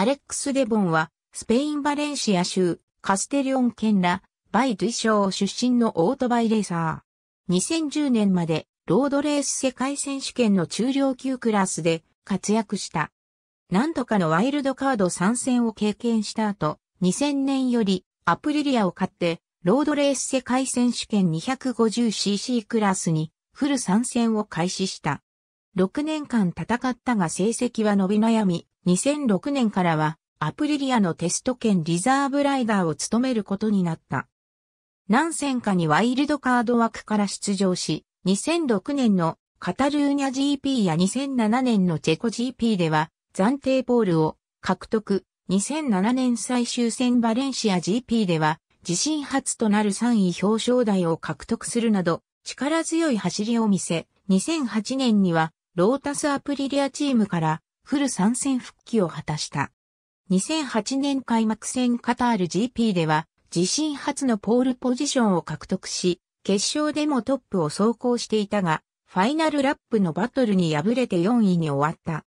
アレックス・デボンは、スペイン・バレンシア州、カステリオン県ら、バイ・ドゥイ省出身のオートバイレーサー。2010年まで、ロードレース世界選手権の中量級クラスで活躍した。何度かのワイルドカード参戦を経験した後、2000年よりアプリリアを買って、ロードレース世界選手権 250cc クラスにフル参戦を開始した。6年間戦ったが成績は伸び悩み、2006年からはアプリリアのテスト兼リザーブライダーを務めることになった。何戦かにワイルドカード枠から出場し、2006年のカタルーニャ GP や2007年のチェコ GP では暫定ポールを獲得。2007年最終戦バレンシア GP では自身初となる3位表彰台を獲得するなど力強い走りを見せ、2008年にはロータスアプリリアチームからフル参戦復帰を果たした。2008年開幕戦カタール GP では、自身初のポールポジションを獲得し、決勝でもトップを走行していたが、ファイナルラップのバトルに敗れて4位に終わった。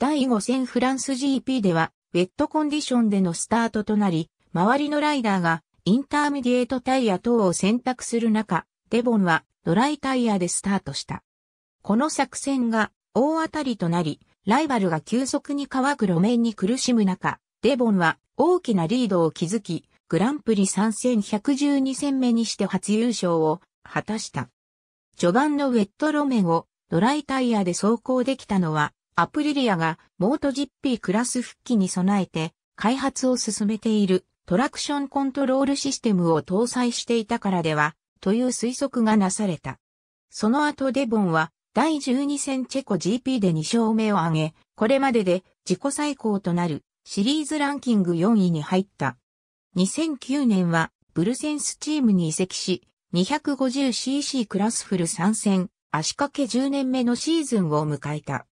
第5戦フランス GP では、ウェットコンディションでのスタートとなり、周りのライダーがインターミディエートタイヤ等を選択する中、デボンはドライタイヤでスタートした。この作戦が大当たりとなり、ライバルが急速に乾く路面に苦しむ中、デボンは大きなリードを築き、グランプリ参戦112戦目にして初優勝を果たした。序盤のウェット路面をドライタイヤで走行できたのは、アプリリアがモート GP クラス復帰に備えて開発を進めているトラクションコントロールシステムを搭載していたからでは、という推測がなされた。その後デボンは第12戦チェコ GP で2勝目を挙げ、これまでで自己最高となるシリーズランキング4位に入った。2009年はブルセンスチームに移籍し、250cc クラスフル参戦、足掛け10年目のシーズンを迎えた。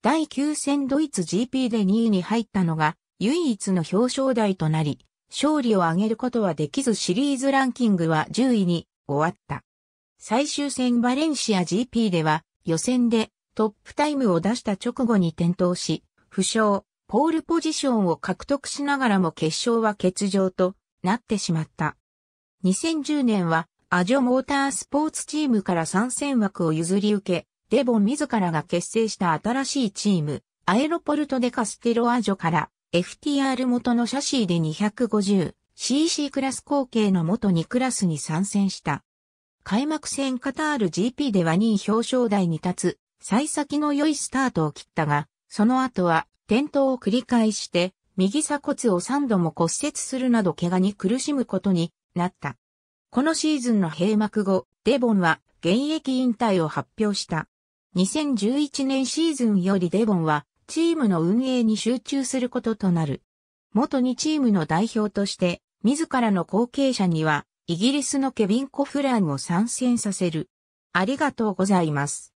第9戦ドイツ GP で2位に入ったのが唯一の表彰台となり、勝利を挙げることはできずシリーズランキングは10位に終わった。最終戦バレンシア GP では予選でトップタイムを出した直後に転倒し、負傷、ポールポジションを獲得しながらも決勝は欠場となってしまった。2010年はアジョモータースポーツチームから参戦枠を譲り受け、デボン自らが結成した新しいチーム、アエロポルトでカステロアジョから FTR 元のシャシーで 250cc クラス後継の元2クラスに参戦した。開幕戦カタール GP では2位表彰台に立つ、幸先の良いスタートを切ったが、その後は転倒を繰り返して、右鎖骨を3度も骨折するなど怪我に苦しむことになった。このシーズンの閉幕後、デボンは現役引退を発表した。2011年シーズンよりデボンはチームの運営に集中することとなる。元にチームの代表として、自らの後継者にはイギリスのケビン・コフランを参戦させる。ありがとうございます。